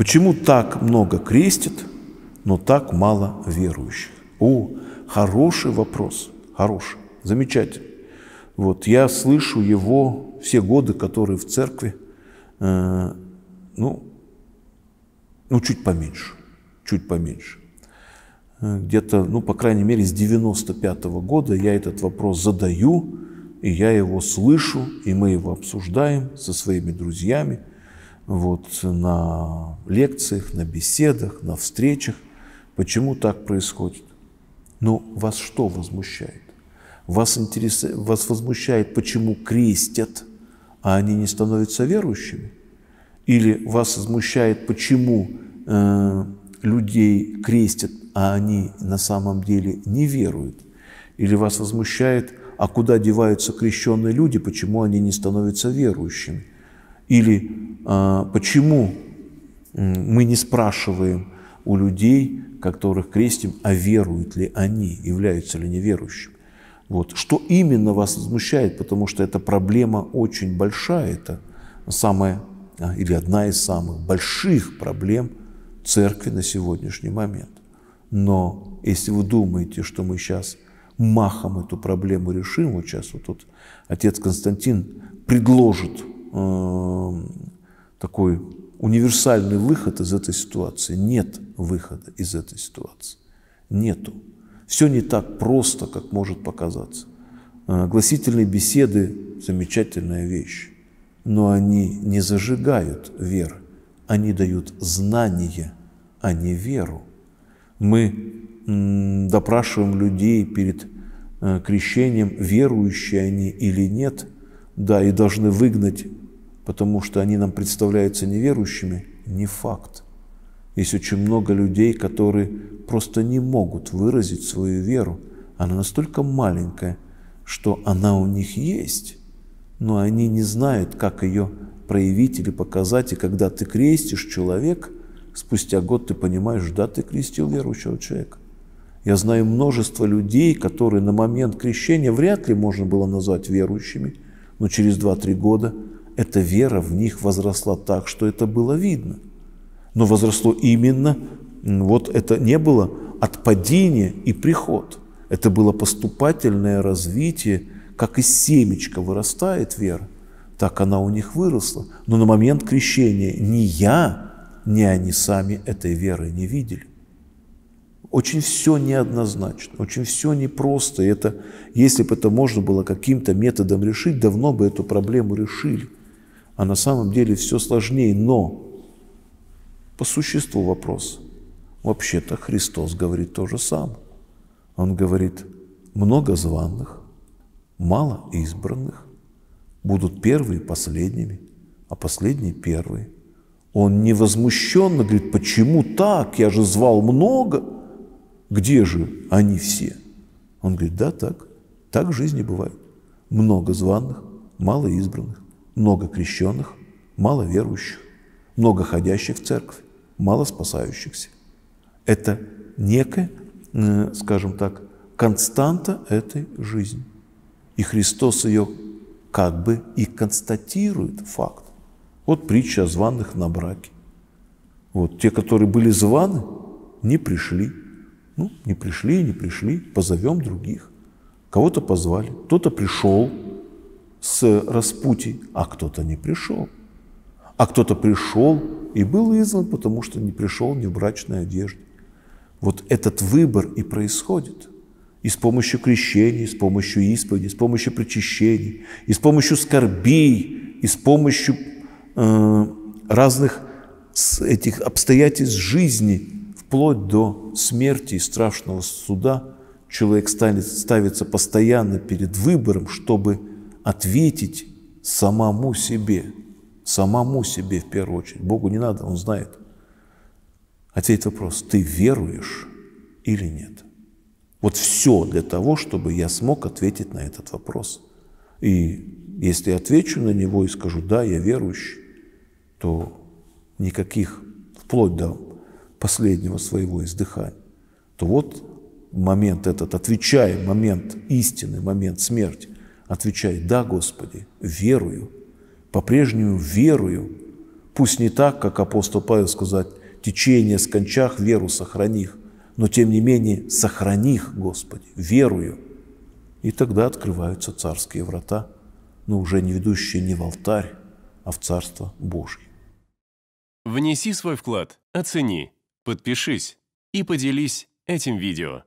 Почему так много крестит, но так мало верующих? О, хороший вопрос, хороший, замечательный. Вот я слышу его все годы, которые в церкви, э, ну, ну, чуть поменьше, чуть поменьше. Э, где-то, ну, по крайней мере, с 95 -го года я этот вопрос задаю, и я его слышу, и мы его обсуждаем со своими друзьями – вот, на лекциях, на беседах, на встречах. Почему так происходит? Ну, вас что возмущает? Вас, интерес... вас возмущает, почему крестят, а они не становятся верующими? Или вас возмущает, почему э, людей крестят, а они на самом деле не веруют? Или вас возмущает, а куда деваются крещенные люди, почему они не становятся верующими? Или а, почему мы не спрашиваем у людей, которых крестим, а веруют ли они, являются ли неверующими. Вот. Что именно вас возмущает, потому что эта проблема очень большая, это самая а, или одна из самых больших проблем церкви на сегодняшний момент. Но если вы думаете, что мы сейчас махом эту проблему решим, вот сейчас вот тут отец Константин предложит Эм, такой универсальный выход из этой ситуации. Нет выхода из этой ситуации. Нету. Все не так просто, как может показаться. Э, гласительные беседы – замечательная вещь, но они не зажигают веры, они дают знание, а не веру. Мы допрашиваем людей перед э, крещением, верующие они или нет, да, и должны выгнать потому что они нам представляются неверующими, не факт. Есть очень много людей, которые просто не могут выразить свою веру. Она настолько маленькая, что она у них есть, но они не знают, как ее проявить или показать. И когда ты крестишь человека, спустя год ты понимаешь, да, ты крестил верующего человека. Я знаю множество людей, которые на момент крещения вряд ли можно было назвать верующими, но через 2-3 года – эта вера в них возросла так, что это было видно. Но возросло именно, вот это не было отпадение и приход. Это было поступательное развитие, как из семечка вырастает вера, так она у них выросла. Но на момент крещения ни я, ни они сами этой веры не видели. Очень все неоднозначно, очень все непросто. И это, если бы это можно было каким-то методом решить, давно бы эту проблему решили а на самом деле все сложнее. Но по существу вопрос. Вообще-то Христос говорит то же самое. Он говорит, много званых, мало избранных, будут первые последними, а последние первые. Он невозмущенно говорит, почему так? Я же звал много. Где же они все? Он говорит, да, так. Так в жизни бывает. Много званых, мало избранных много крещенных, мало верующих, много ходящих в церковь, мало спасающихся. Это некая, э, скажем так, константа этой жизни. И Христос ее как бы и констатирует факт. Вот притча о званых на браке. Вот те, которые были званы, не пришли. Ну, не пришли, не пришли, позовем других. Кого-то позвали, кто-то пришел, с распутий, а кто-то не пришел. А кто-то пришел и был изгнан, потому что не пришел не в брачной одежде. Вот этот выбор и происходит. И с помощью крещения, и с помощью исповеди, и с помощью причащений, и с помощью скорбей, и с помощью э, разных этих обстоятельств жизни, вплоть до смерти и страшного суда, человек станет, ставится постоянно перед выбором, чтобы ответить самому себе, самому себе в первую очередь. Богу не надо, Он знает. Ответь вопрос, ты веруешь или нет? Вот все для того, чтобы я смог ответить на этот вопрос. И если я отвечу на него и скажу, да, я верующий, то никаких, вплоть до последнего своего издыхания, то вот момент этот, отвечая, момент истины, момент смерти – Отвечай, да, Господи, верую, по-прежнему верую. Пусть не так, как апостол Павел сказал: течение скончах, веру сохраних, но тем не менее сохраних, Господи, верую. И тогда открываются царские врата, но уже не ведущие не в алтарь, а в Царство Божье. Внеси свой вклад, оцени, подпишись и поделись этим видео.